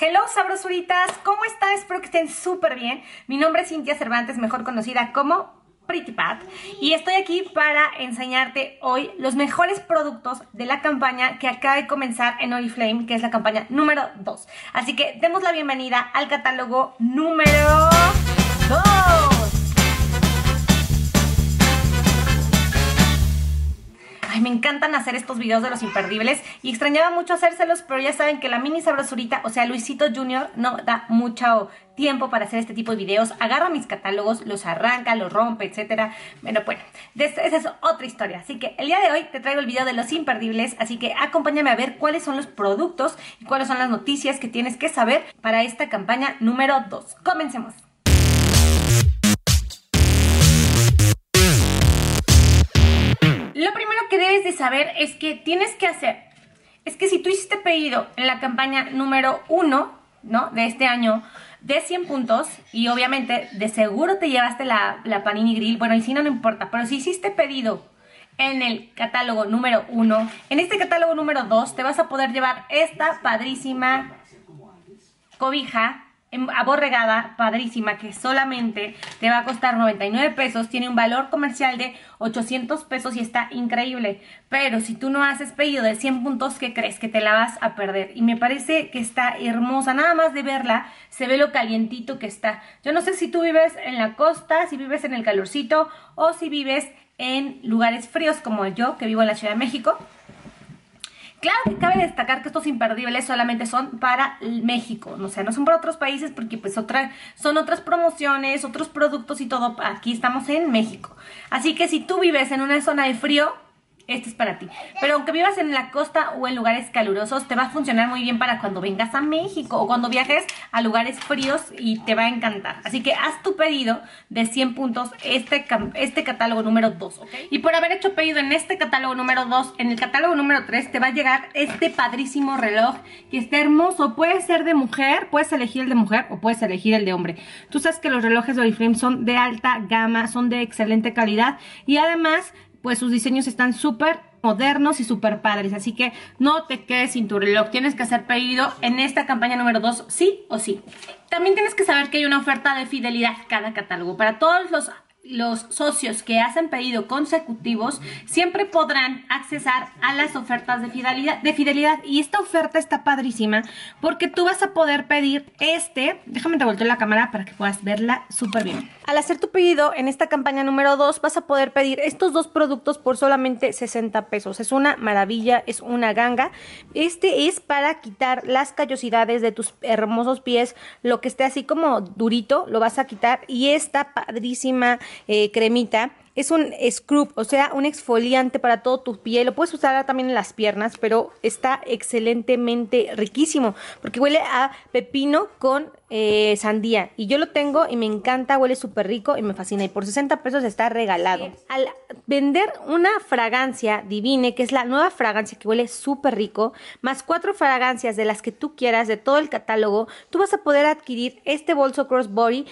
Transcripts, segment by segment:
Hello sabrosuritas, ¿cómo están? Espero que estén súper bien. Mi nombre es Cintia Cervantes, mejor conocida como Pretty Pat, y estoy aquí para enseñarte hoy los mejores productos de la campaña que acaba de comenzar en Oriflame, que es la campaña número 2. Así que demos la bienvenida al catálogo número 2. me encantan hacer estos videos de los imperdibles y extrañaba mucho hacérselos, pero ya saben que la mini sabrosurita, o sea, Luisito Junior, no da mucho tiempo para hacer este tipo de videos, agarra mis catálogos, los arranca, los rompe, etcétera. Bueno, bueno, esa es otra historia. Así que el día de hoy te traigo el video de los imperdibles, así que acompáñame a ver cuáles son los productos y cuáles son las noticias que tienes que saber para esta campaña número 2. Comencemos. Lo primero que debes de saber es que tienes que hacer, es que si tú hiciste pedido en la campaña número 1, ¿no? De este año, de 100 puntos, y obviamente de seguro te llevaste la, Panini Grill, bueno, y si no, no importa, pero si hiciste pedido en el catálogo número 1, en este catálogo número 2 te vas a poder llevar esta padrísima cobija aborregada, padrísima, que solamente te va a costar 99 pesos, tiene un valor comercial de 800 pesos y está increíble. Pero si tú no haces pedido de 100 puntos, ¿qué crees? Que te la vas a perder. Y me parece que está hermosa, nada más de verla, se ve lo calientito que está. Yo no sé si tú vives en la costa, si vives en el calorcito o si vives en lugares fríos como yo, que vivo en la Ciudad de México. Claro que cabe destacar que estos imperdibles solamente son para México, o sea, no son para otros países porque pues son otras promociones, otros productos y todo. Aquí estamos en México. Así que si tú vives en una zona de frío, este es para ti. Pero aunque vivas en la costa o en lugares calurosos, te va a funcionar muy bien para cuando vengas a México o cuando viajes a lugares fríos y te va a encantar. Así que haz tu pedido de 100 puntos este, este catálogo número 2, Y por haber hecho pedido en este catálogo número 2, en el catálogo número 3 te va a llegar este padrísimo reloj que está hermoso. Puede ser de mujer, puedes elegir el de mujer o puedes elegir el de hombre. Tú sabes que los relojes de Oriflame son de alta gama, son de excelente calidad y además pues sus diseños están súper modernos y súper padres. Así que no te quedes sin tu reloj. Tienes que hacer pedido en esta campaña número 2, sí o sí. También tienes que saber que hay una oferta de fidelidad cada catálogo. Para todos los los socios que hacen pedido consecutivos siempre podrán accesar a las ofertas de fidelidad, de fidelidad. Y esta oferta está padrísima porque tú vas a poder pedir este. Déjame te volteo la cámara para que puedas verla súper bien. Al hacer tu pedido en esta campaña número 2 vas a poder pedir estos dos productos por solamente 60 pesos. Es una maravilla, es una ganga. Este es para quitar las callosidades de tus hermosos pies. Lo que esté así como durito lo vas a quitar y está padrísima eh, cremita es un scrub, o sea, un exfoliante para todo tu piel. Lo puedes usar también en las piernas, pero está excelentemente riquísimo porque huele a pepino con eh, sandía. Y yo lo tengo y me encanta, huele súper rico y me fascina. Y por 60 pesos está regalado. Al vender una fragancia divine, que es la nueva fragancia que huele súper rico, más cuatro fragancias de las que tú quieras de todo el catálogo, tú vas a poder adquirir este bolso crossbody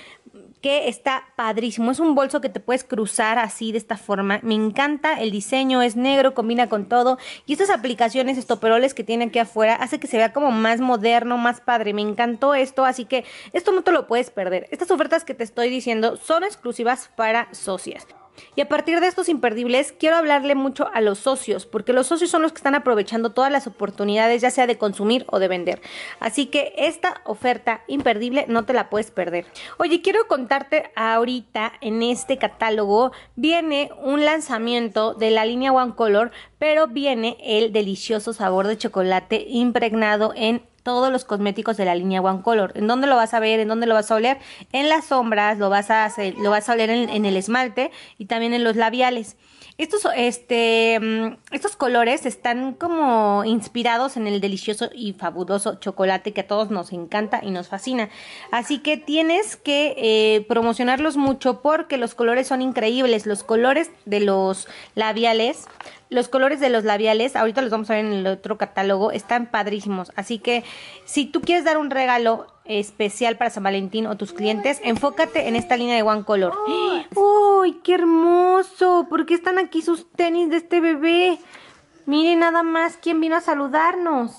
que está padrísimo. Es un bolso que te puedes cruzar así de esta forma. Me encanta el diseño, es negro, combina con todo. Y estas aplicaciones, estos peroles que tiene aquí afuera, hace que se vea como más moderno, más padre. Me encantó esto, así que esto no te lo puedes perder. Estas ofertas que te estoy diciendo son exclusivas para socias. Y a partir de estos imperdibles, quiero hablarle mucho a los socios, porque los socios son los que están aprovechando todas las oportunidades, ya sea de consumir o de vender. Así que esta oferta imperdible no te la puedes perder. Oye, quiero contarte ahorita en este catálogo viene un lanzamiento de la línea One Color, pero viene el delicioso sabor de chocolate impregnado en todos los cosméticos de la línea One Color. ¿En dónde lo vas a ver? ¿En dónde lo vas a oler? En las sombras, lo vas a, lo vas a oler en el esmalte y también en los labiales. Estos, este, mm, estos colores están como inspirados en el delicioso y fabuloso chocolate que a todos nos encanta y nos fascina. Así que tienes que eh, promocionarlos mucho porque los colores son increíbles. Los colores de los labiales, los colores de los labiales, ahorita los vamos a ver en el otro catálogo, están padrísimos. Así que si tú quieres dar un regalo especial para San Valentín o tus clientes, enfócate en esta línea de One Color. Oh, ¡Ay, qué hermoso! ¿Por qué están aquí sus tenis de este bebé? Miren nada más quién vino a saludarnos.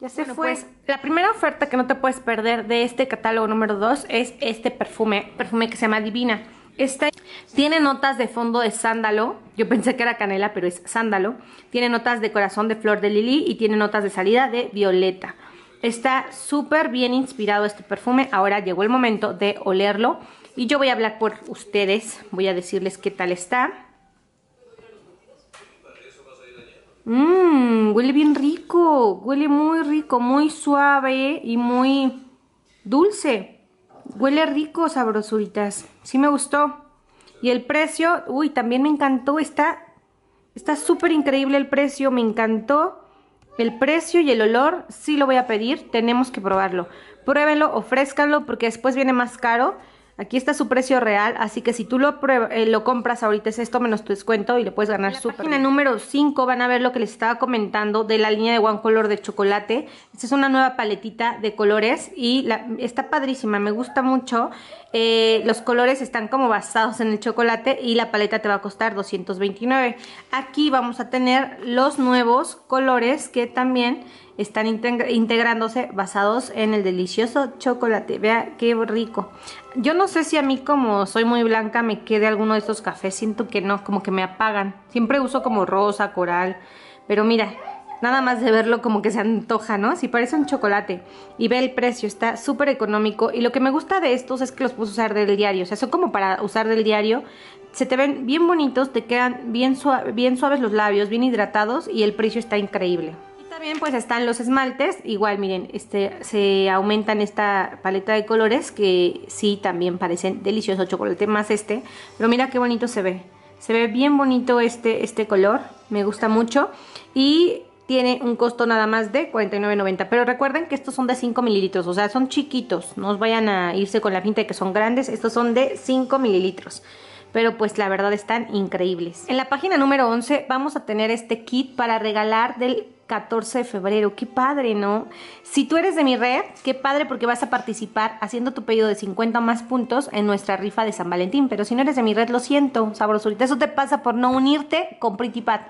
Ya se fue. Pues, la primera oferta que no te puedes perder de este catálogo número 2 es este perfume, perfume que se llama Divina. Este tiene notas de fondo de sándalo. Yo pensé que era canela, pero es sándalo. Tiene notas de corazón de flor de lili y tiene notas de salida de violeta. Está súper bien inspirado este perfume. Ahora llegó el momento de olerlo y yo voy a hablar por ustedes, voy a decirles qué tal está. Mmm, huele bien rico, huele muy rico, muy suave y muy dulce. Huele rico, sabrosuritas. Sí me gustó. Y el precio, uy, también me encantó, está Está súper increíble el precio, me encantó. El precio y el olor sí lo voy a pedir, tenemos que probarlo. Pruébenlo, ofrézcanlo porque después viene más caro. Aquí está su precio real, así que si tú eh, lo, compras ahorita es esto menos tu descuento y le puedes ganar súper. En página número 5 van a ver lo que les estaba comentando de la línea de One Color de chocolate. Esta es una nueva paletita de colores y la, está padrísima, me gusta mucho. Eh, los colores están como basados en el chocolate y la paleta te va a costar 229. Aquí vamos a tener los nuevos colores que también están integrándose basados en el delicioso chocolate. Vea qué rico. Yo no sé si a mí como soy muy blanca me quede alguno de estos cafés. Siento que no, como que me apagan. Siempre uso como rosa, coral. Pero mira, Nada más de verlo como que se antoja, ¿no? Si parece un chocolate y ve el precio, está súper económico. Y lo que me gusta de estos es que los puedes usar del diario. O sea, son como para usar del diario. Se te ven bien bonitos, te quedan bien, bien suaves los labios, bien hidratados y el precio está increíble. Y también pues están los esmaltes. Igual, miren, este, se aumentan esta paleta de colores que sí también parecen delicioso chocolate, más este. Pero mira qué bonito se ve. Se ve bien bonito este, este color, me gusta mucho. Y tiene un costo nada más de $49.90. Pero recuerden que estos son de 5 mililitros, o sea, son chiquitos. No os vayan a irse con la pinta de que son grandes, estos son de 5 mililitros. Pero pues la verdad están increíbles. En la página número 11 vamos a tener este kit para regalar del 14 de febrero. Qué padre, ¿no? Si tú eres de mi red, qué padre porque vas a participar haciendo tu pedido de 50 más puntos en nuestra rifa de San Valentín. Pero si no eres de mi red, lo siento, sabrosurita. Eso te pasa por no unirte con Pretty Pat.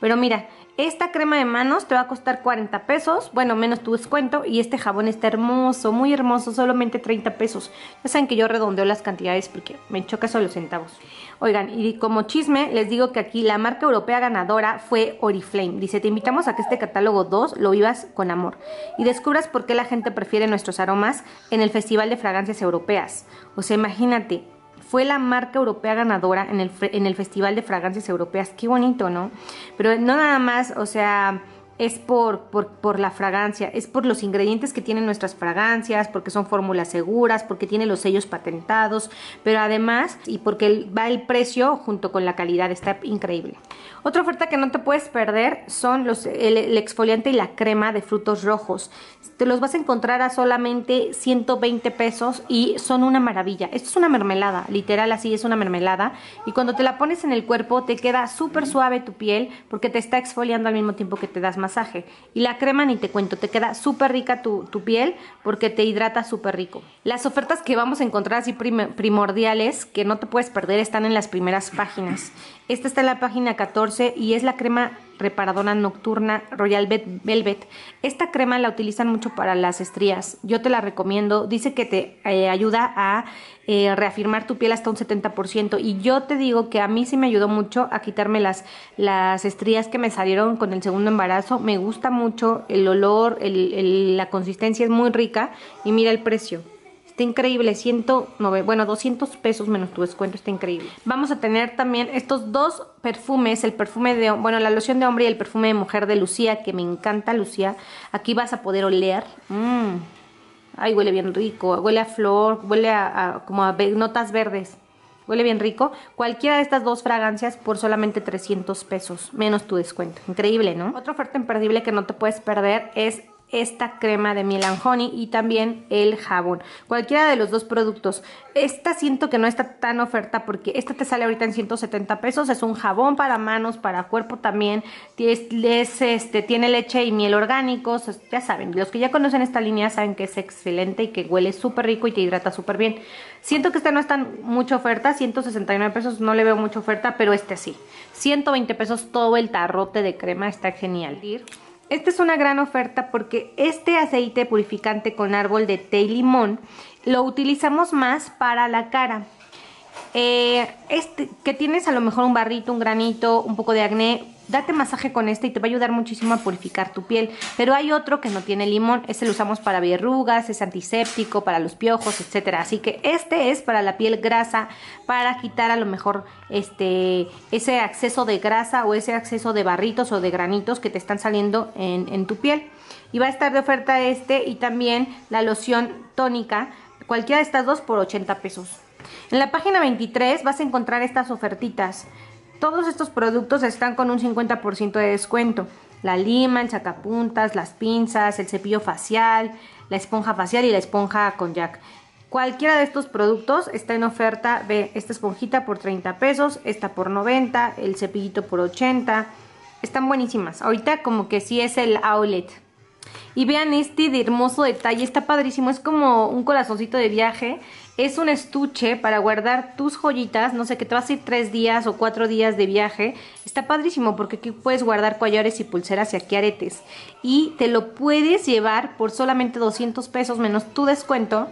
Pero mira, esta crema de manos te va a costar 40 pesos, bueno, menos tu descuento. Y este jabón está hermoso, muy hermoso, solamente 30 pesos. Ya saben que yo redondeo las cantidades porque me choca solo los centavos. Oigan, y como chisme, les digo que aquí la marca europea ganadora fue Oriflame. Dice, te invitamos a que este catálogo 2 lo vivas con amor y descubras por qué la gente prefiere nuestros aromas en el Festival de Fragancias Europeas. O sea, imagínate, fue la marca europea ganadora en el, en el Festival de Fragancias Europeas. Qué bonito, ¿no? Pero no nada más, o sea, es por, por, la fragancia, es por los ingredientes que tienen nuestras fragancias, porque son fórmulas seguras, porque tiene los sellos patentados, pero además y porque va el precio junto con la calidad, está increíble. Otra oferta que no te puedes perder son los, el, exfoliante y la crema de frutos rojos. Te los vas a encontrar a solamente 120 pesos y son una maravilla. Esto es una mermelada, literal así es una mermelada. Y cuando te la pones en el cuerpo te queda súper suave tu piel porque te está exfoliando al mismo tiempo que te das masaje. Y la crema ni te cuento, te queda súper rica tu, piel porque te hidrata súper rico. Las ofertas que vamos a encontrar así primordiales que no te puedes perder están en las primeras páginas. Esta está en la página 14 y es la crema reparadora nocturna Royal Velvet. Esta crema la utilizan mucho para las estrías. Yo te la recomiendo. Dice que te eh, ayuda a eh, reafirmar tu piel hasta un 70%. Y yo te digo que a mí sí me ayudó mucho a quitarme las, las estrías que me salieron con el segundo embarazo. Me gusta mucho el olor, la consistencia es muy rica. Y mira el precio. Está increíble, 109, bueno, 200 pesos menos tu descuento, está increíble. Vamos a tener también estos dos perfumes, el perfume de, bueno, la loción de hombre y el perfume de mujer de Lucía, que me encanta Lucía. Aquí vas a poder oler. Mmm. Ay, huele bien rico, huele a flor, huele a, a como a notas verdes. Huele bien rico. Cualquiera de estas dos fragancias por solamente 300 pesos, menos tu descuento. Increíble, ¿no? Otra oferta imperdible que no te puedes perder es esta crema de and Honey y también el jabón. Cualquiera de los dos productos. Esta siento que no está tan oferta porque esta te sale ahorita en 170 pesos. Es un jabón para manos, para cuerpo también. Es, este, tiene leche y miel orgánicos. Ya saben, los que ya conocen esta línea saben que es excelente y que huele súper rico y te hidrata súper bien. Siento que esta no está tan mucha oferta. 169 pesos no le veo mucha oferta, pero este sí. 120 pesos todo el tarrote de crema. Está genial. Esta es una gran oferta porque este aceite purificante con árbol de té y limón lo utilizamos más para la cara. Eh, este, que tienes a lo mejor un barrito, un granito, un poco de acné, date masaje con este y te va a ayudar muchísimo a purificar tu piel. Pero hay otro que no tiene limón, este lo usamos para verrugas, es antiséptico, para los piojos, etc. Así que este es para la piel grasa, para quitar a lo mejor este ese acceso de grasa o ese acceso de barritos o de granitos que te están saliendo en, en tu piel. Y va a estar de oferta este y también la loción tónica, cualquiera de estas dos por 80 pesos. En la página 23 vas a encontrar estas ofertitas. Todos estos productos están con un 50% de descuento. La lima, el sacapuntas, las pinzas, el cepillo facial, la esponja facial y la esponja con jack. Cualquiera de estos productos está en oferta. Ve esta esponjita por 30 pesos, esta por 90, el cepillito por 80. Están buenísimas. Ahorita como que sí es el outlet. Y vean este de hermoso detalle, está padrísimo. Es como un corazoncito de viaje es un estuche para guardar tus joyitas. No sé, que te vas a ir tres días o cuatro días de viaje. Está padrísimo porque aquí puedes guardar collares y pulseras y aquí aretes. Y te lo puedes llevar por solamente 200 pesos menos tu descuento.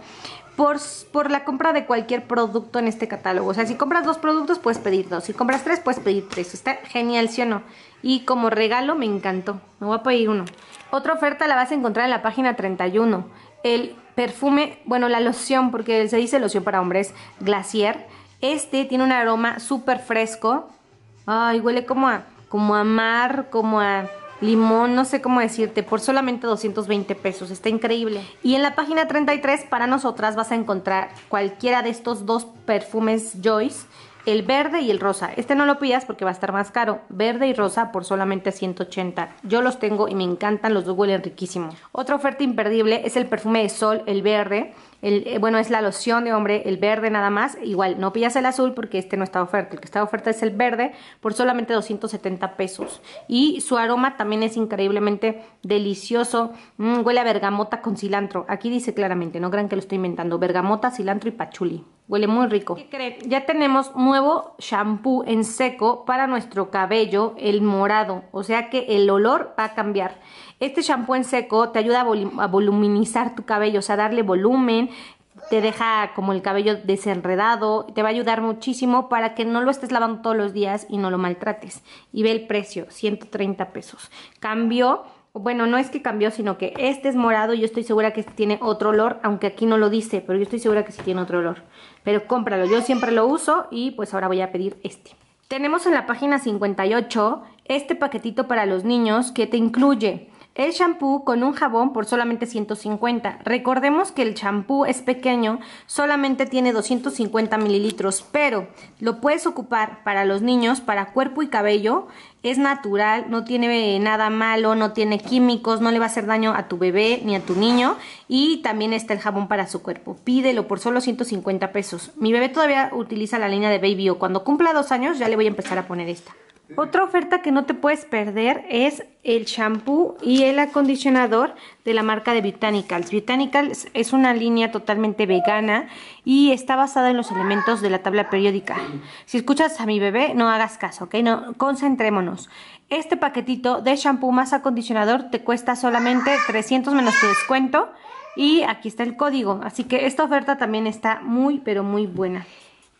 Por, por, la compra de cualquier producto en este catálogo. O sea, si compras dos productos, puedes pedir dos. Si compras tres, puedes pedir tres. Está genial, ¿sí o no? Y como regalo, me encantó. Me voy a pedir uno. Otra oferta la vas a encontrar en la página 31. El perfume, bueno, la loción, porque se dice loción para hombres, Glacier. Este tiene un aroma súper fresco. Ay, huele como a, como a mar, como a limón, no sé cómo decirte, por solamente 220 pesos. Está increíble. Y en la página 33 para nosotras vas a encontrar cualquiera de estos dos perfumes Joyce el verde y el rosa. Este no lo pidas porque va a estar más caro. Verde y rosa por solamente 180. Yo los tengo y me encantan, los dos huelen riquísimos. Otra oferta imperdible es el perfume de sol, el verde eh, bueno, es la loción de hombre, el verde nada más. Igual, no pillas el azul porque este no está oferta. El que está oferta es el verde por solamente 270 pesos. Y su aroma también es increíblemente delicioso. Mm, huele a bergamota con cilantro. Aquí dice claramente, no crean que lo estoy inventando. Bergamota, cilantro y pachuli. Huele muy rico. ¿Qué creen? Ya tenemos nuevo shampoo en seco para nuestro cabello, el morado. O sea que el olor va a cambiar. Este shampoo en seco te ayuda a, voluminizar tu cabello, o sea, darle volumen, te deja como el cabello desenredado, te va a ayudar muchísimo para que no lo estés lavando todos los días y no lo maltrates. Y ve el precio, 130 pesos. Cambió, bueno, no es que cambió, sino que este es morado, yo estoy segura que este tiene otro olor, aunque aquí no lo dice, pero yo estoy segura que sí tiene otro olor. Pero cómpralo, yo siempre lo uso y pues ahora voy a pedir este. Tenemos en la página 58 este paquetito para los niños que te incluye el shampoo con un jabón por solamente 150. Recordemos que el shampoo es pequeño, solamente tiene 250 mililitros, pero lo puedes ocupar para los niños, para cuerpo y cabello. Es natural, no tiene nada malo, no tiene químicos, no le va a hacer daño a tu bebé ni a tu niño. Y también está el jabón para su cuerpo. Pídelo por solo 150 pesos. Mi bebé todavía utiliza la línea de Baby O. Cuando cumpla dos años ya le voy a empezar a poner esta. Otra oferta que no te puedes perder es el shampoo y el acondicionador de la marca de Botanicals. Botanicals es una línea totalmente vegana y está basada en los elementos de la tabla periódica. Si escuchas a mi bebé, no hagas caso, ¿ok? No, concentrémonos. Este paquetito de shampoo más acondicionador te cuesta solamente 300 menos tu descuento y aquí está el código. Así que esta oferta también está muy, pero muy buena.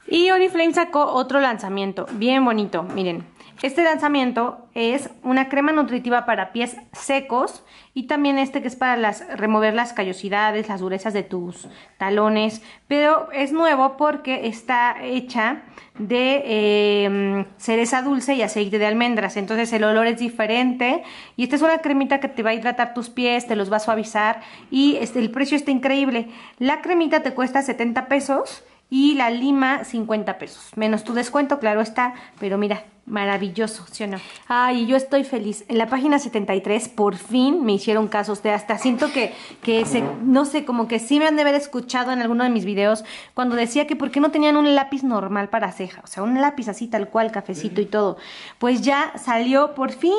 Y Oriflame sacó otro lanzamiento, bien bonito, miren. Este lanzamiento es una crema nutritiva para pies secos y también este que es para remover las callosidades, las durezas de tus talones. Pero es nuevo porque está hecha de em, cereza dulce y aceite de almendras. Entonces el olor es diferente y esta es una cremita que te va a hidratar tus pies, te los va a suavizar y este, el precio está increíble. La cremita te cuesta 70 pesos y la lima 50 pesos. Menos tu descuento, claro está, pero mira, maravilloso, ¿sí o no? Ay, yo estoy feliz. En la página 73 por fin me hicieron caso. de hasta siento que, que se, no sé, como que sí me han de haber escuchado en alguno de mis videos cuando decía que por qué no tenían un lápiz normal para ceja, o sea, un lápiz así tal cual, cafecito y todo. Pues ya salió por fin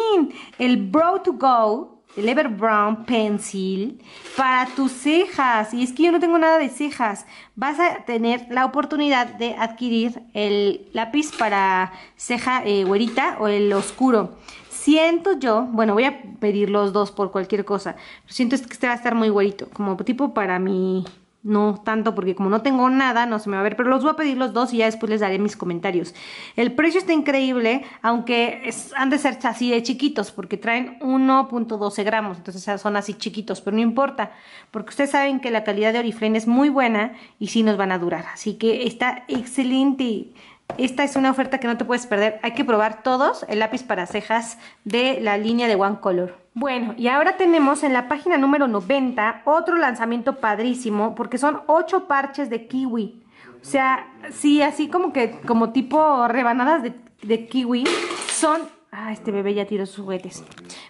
el Brow to Go el Ever Brown Pencil para tus cejas. Y es que yo no tengo nada de cejas. Vas a tener la oportunidad de adquirir el lápiz para ceja eh, güerita o el oscuro. Siento yo, bueno, voy a pedir los dos por cualquier cosa. Siento que este va a estar muy güerito, como tipo para mi no tanto porque como no tengo nada, no se me va a ver, pero los voy a pedir los dos y ya después les daré mis comentarios. El precio está increíble, aunque han de ser así de chiquitos, porque traen 1.12 gramos, entonces son así chiquitos, pero no importa, porque ustedes saben que la calidad de Oriflame es muy buena y sí nos van a durar, así que está excelente. Esta es una oferta que no te puedes perder. Hay que probar todos el lápiz para cejas de la línea de One Color. Bueno, y ahora tenemos en la página número 90 otro lanzamiento padrísimo porque son 8 parches de kiwi. O sea, sí, así como que, como tipo rebanadas de, kiwi son... Ah, este bebé ya tiró sus juguetes.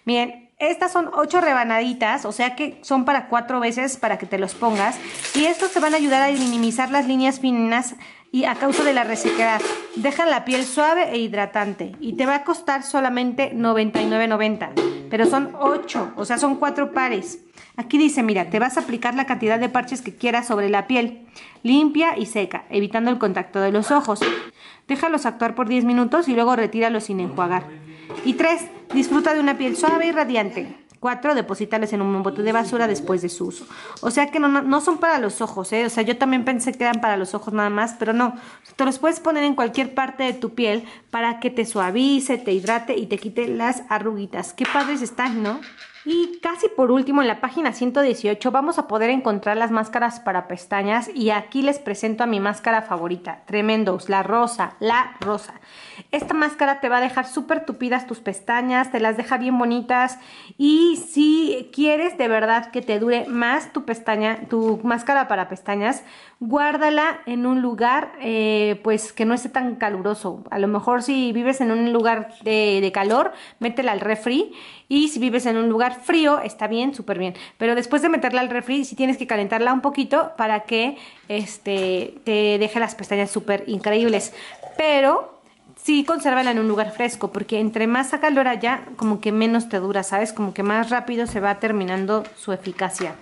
Miren, estas son 8 rebanaditas, o sea que son para 4 veces para que te los pongas. Y estos te van a ayudar a minimizar las líneas finas y a causa de la resequedad. Deja la piel suave e hidratante y te va a costar solamente 99.90, pero son 8, o sea, son 4 pares. Aquí dice, mira, te vas a aplicar la cantidad de parches que quieras sobre la piel, limpia y seca, evitando el contacto de los ojos. Déjalos actuar por 10 minutos y luego retíralos sin enjuagar. Y 3. Disfruta de una piel suave y radiante. Cuatro, depositarles en un bote de basura después de su uso. O sea que no, no son para los ojos, ¿eh? O sea, yo también pensé que eran para los ojos nada más, pero no. Te los puedes poner en cualquier parte de tu piel para que te suavice, te hidrate y te quite las arruguitas. Qué padres están, ¿no? Y casi por último, en la página 118 vamos a poder encontrar las máscaras para pestañas y aquí les presento a mi máscara favorita, Tremendos, la rosa, la rosa. Esta máscara te va a dejar súper tupidas tus pestañas, te las deja bien bonitas y si quieres de verdad que te dure más tu pestaña, tu máscara para pestañas, guárdala en un lugar eh, pues que no esté tan caluroso. A lo mejor si vives en un lugar de, calor, métela al refri y si vives en un lugar frío, está bien, súper bien. Pero después de meterla al refri, si tienes que calentarla un poquito para que este, te deje las pestañas súper increíbles. Pero sí consérvala en un lugar fresco, porque entre más a calor allá como que menos te dura, ¿sabes? Como que más rápido se va terminando su eficacia.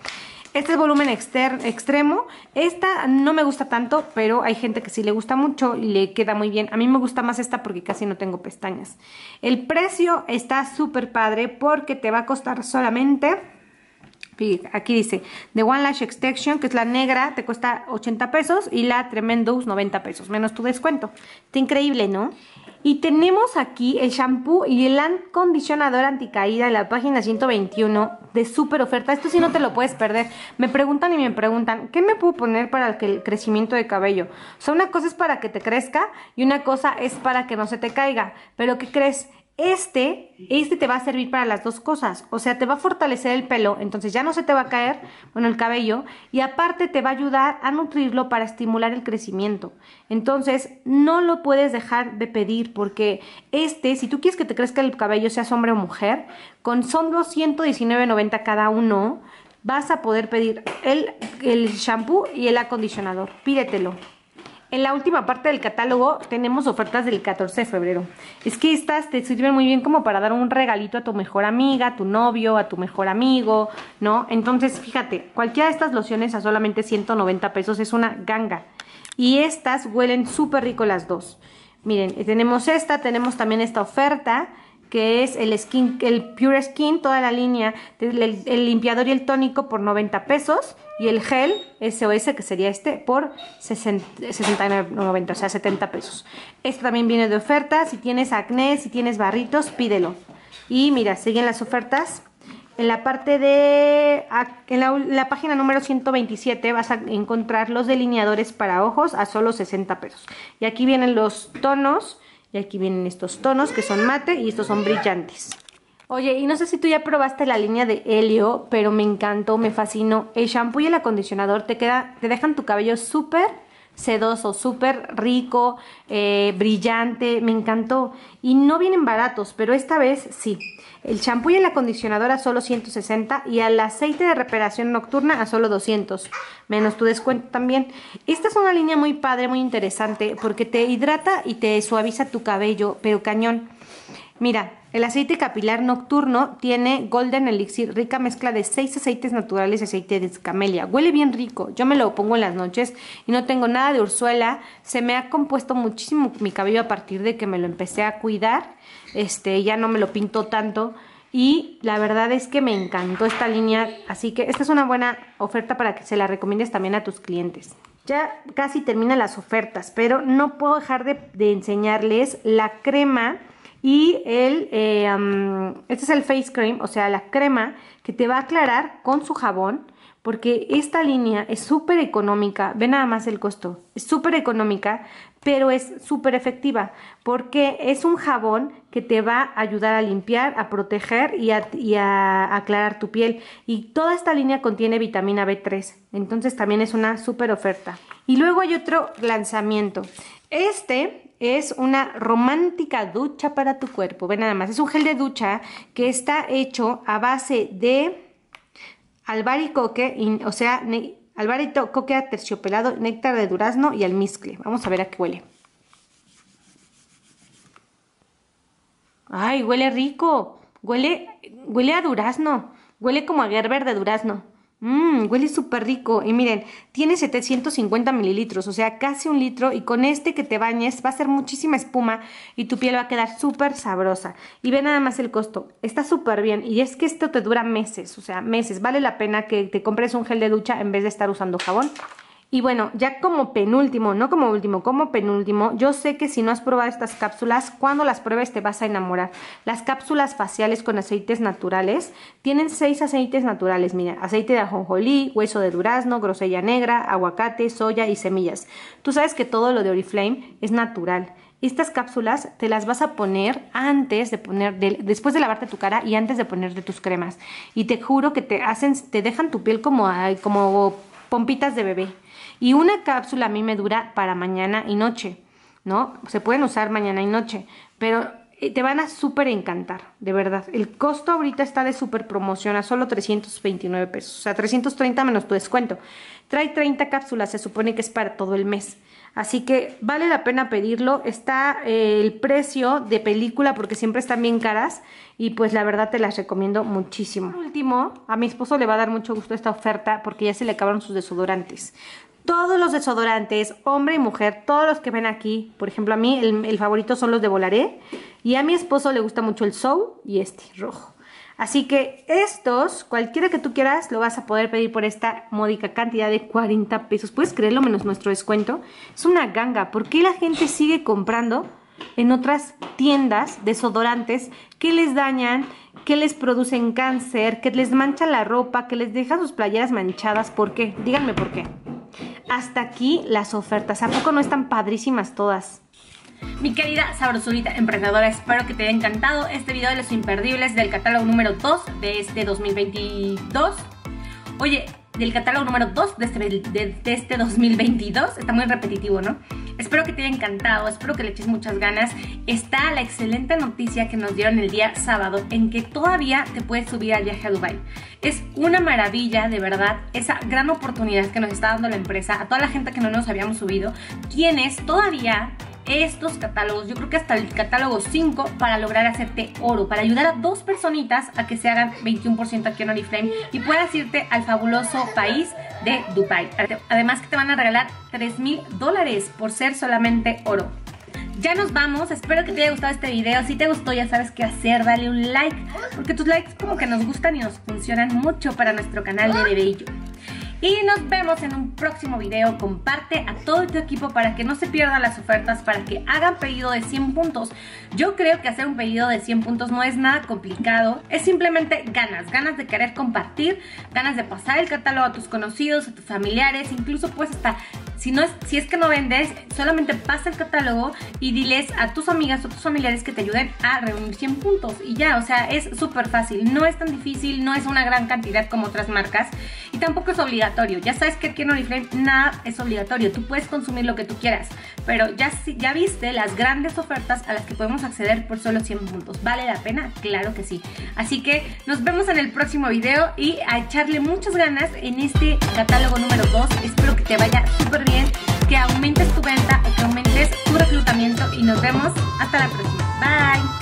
Este es volumen extremo. Esta no me gusta tanto, pero hay gente que sí le gusta mucho y le queda muy bien. A mí me gusta más esta porque casi no tengo pestañas. El precio está súper padre porque te va a costar solamente Aquí dice, The One Lash Extension, que es la negra, te cuesta 80 pesos y la Tremendous 90 pesos, menos tu descuento. Está increíble, ¿no? Y tenemos aquí el shampoo y el condicionador anticaída en la página 121 de súper oferta. Esto sí no te lo puedes perder. Me preguntan y me preguntan, ¿qué me puedo poner para el crecimiento de cabello? O sea, una cosa es para que te crezca y una cosa es para que no se te caiga. Pero ¿qué crees? Este, este te va a servir para las dos cosas, o sea, te va a fortalecer el pelo, entonces ya no se te va a caer, bueno, el cabello, y aparte te va a ayudar a nutrirlo para estimular el crecimiento. Entonces, no lo puedes dejar de pedir porque este, si tú quieres que te crezca el cabello, seas hombre o mujer, con son 219.90 cada uno, vas a poder pedir el, el shampoo y el acondicionador. Pídetelo. En la última parte del catálogo tenemos ofertas del 14 de febrero. Es que estas te sirven muy bien como para dar un regalito a tu mejor amiga, a tu novio, a tu mejor amigo, ¿no? Entonces, fíjate, cualquiera de estas lociones a solamente 190 pesos es una ganga. Y estas huelen súper rico las dos. Miren, tenemos esta, tenemos también esta oferta que es el skin, el Pure Skin, toda la línea, el, limpiador y el tónico por 90 pesos y el gel SOS, que sería este, por 60, o sea, 70 pesos. Este también viene de oferta, si tienes acné, si tienes barritos, pídelo. Y mira, siguen las ofertas. En la parte de... en la, página número 127 vas a encontrar los delineadores para ojos a solo 60 pesos. Y aquí vienen los tonos y aquí vienen estos tonos que son mate y estos son brillantes. Oye, y no sé si tú ya probaste la línea de Helio, pero me encantó, me fascinó. El shampoo y el acondicionador te, queda, te dejan tu cabello súper sedoso, súper rico, eh, brillante, me encantó. Y no vienen baratos, pero esta vez sí. El champú y el acondicionador a solo 160 y al aceite de reparación nocturna a solo 200, menos tu descuento también. Esta es una línea muy padre, muy interesante, porque te hidrata y te suaviza tu cabello, pero cañón. Mira, el aceite capilar nocturno tiene Golden Elixir, rica mezcla de seis aceites naturales y aceite de camelia. Huele bien rico, yo me lo pongo en las noches y no tengo nada de urzuela. Se me ha compuesto muchísimo mi cabello a partir de que me lo empecé a cuidar. Este, ya no me lo pinto tanto. Y la verdad es que me encantó esta línea, así que esta es una buena oferta para que se la recomiendes también a tus clientes. Ya casi terminan las ofertas, pero no puedo dejar de enseñarles la crema y el, eh, este es el face cream, o sea, la crema que te va a aclarar con su jabón, porque esta línea es súper económica, ve nada más el costo, es súper económica, pero es súper efectiva, porque es un jabón que te va a ayudar a limpiar, a proteger y a, y a aclarar tu piel. Y toda esta línea contiene vitamina B3, entonces también es una súper oferta. Y luego hay otro lanzamiento. Este es una romántica ducha para tu cuerpo. Ve nada más, es un gel de ducha que está hecho a base de albaricoque, o sea, albaricoque terciopelado, néctar de durazno y almizcle. Vamos a ver a qué huele. Ay, huele rico. Huele, huele a durazno. Huele como a Gerber de durazno. Mmm, huele súper rico. Y miren, tiene 750 mililitros, o sea, casi un litro. Y con este que te bañes va a ser muchísima espuma y tu piel va a quedar súper sabrosa. Y ve nada más el costo. Está súper bien. Y es que esto te dura meses, o sea, meses. Vale la pena que te compres un gel de ducha en vez de estar usando jabón. Y bueno, ya como penúltimo, no como último, como penúltimo, yo sé que si no has probado estas cápsulas, cuando las pruebes te vas a enamorar. Las cápsulas faciales con aceites naturales tienen seis aceites naturales, mira, aceite de ajonjolí, hueso de durazno, grosella negra, aguacate, soya y semillas. Tú sabes que todo lo de Oriflame es natural. Estas cápsulas te las vas a poner antes de poner, después de lavarte tu cara y antes de ponerte tus cremas. Y te juro que te hacen, te dejan tu piel como, como pompitas de bebé. Y una cápsula a mí me dura para mañana y noche, ¿no? Se pueden usar mañana y noche, pero eh, te van a súper encantar, de verdad. El costo ahorita está de súper promoción a solo 329 pesos, o sea, 330 menos tu descuento. Trae 30 cápsulas, se supone que es para todo el mes. Así que vale la pena pedirlo. Está eh, el precio de película porque siempre están bien caras y pues la verdad te las recomiendo muchísimo. Por último, a mi esposo le va a dar mucho gusto esta oferta porque ya se le acabaron sus desodorantes. Todos los desodorantes, hombre y mujer, todos los que ven aquí, por ejemplo, a mí el, favorito son los de Volaré y a mi esposo le gusta mucho el Sou y este rojo. Así que estos, cualquiera que tú quieras, lo vas a poder pedir por esta módica cantidad de 40 pesos. ¿Puedes creerlo menos nuestro descuento? Es una ganga. ¿Por qué la gente sigue comprando en otras tiendas desodorantes que les dañan, que les producen cáncer, que les manchan la ropa, que les deja sus playeras manchadas? ¿Por qué? Díganme por qué. Hasta aquí las ofertas. ¿A poco no están padrísimas todas? Mi querida sabrosurita emprendedora, espero que te haya encantado este video de los imperdibles del catálogo número 2 de este 2022. Oye, del catálogo número 2 de este, este 2022. Está muy repetitivo, ¿no? Espero que te haya encantado, espero que le eches muchas ganas. Está la excelente noticia que nos dieron el día sábado en que todavía te puedes subir al viaje a Dubai. Es una maravilla, de verdad, esa gran oportunidad que nos está dando la empresa, a toda la gente que no nos habíamos subido, quienes todavía estos catálogos, yo creo que hasta el catálogo 5 para lograr hacerte oro, para ayudar a dos personitas a que se hagan 21% aquí en Oriflame y puedas irte al fabuloso país de Dubai. Además que te van a regalar 3 mil dólares por ser solamente oro. Ya nos vamos, espero que te haya gustado este video, si te gustó ya sabes qué hacer, dale un like, porque tus likes como que nos gustan y nos funcionan mucho para nuestro canal de bebé y y nos vemos en un próximo video. Comparte a todo tu equipo para que no se pierdan las ofertas, para que hagan pedido de 100 puntos. Yo creo que hacer un pedido de 100 puntos no es nada complicado. Es simplemente ganas, ganas de querer compartir, ganas de pasar el catálogo a tus conocidos, a tus familiares, incluso pues hasta si, no es, si es que no vendes, solamente pasa el catálogo y diles a tus amigas o tus familiares que te ayuden a reunir 100 puntos. Y ya, o sea, es súper fácil. No es tan difícil, no es una gran cantidad como otras marcas. Y tampoco es obligatorio. Ya sabes que aquí en Oriflame nada es obligatorio. Tú puedes consumir lo que tú quieras. Pero ya, ya viste las grandes ofertas a las que podemos acceder por solo 100 puntos. ¿Vale la pena? Claro que sí. Así que nos vemos en el próximo video y a echarle muchas ganas en este catálogo número 2. Espero que te vaya súper bien que aumentes tu venta o que aumentes tu reclutamiento y nos vemos hasta la próxima. Bye.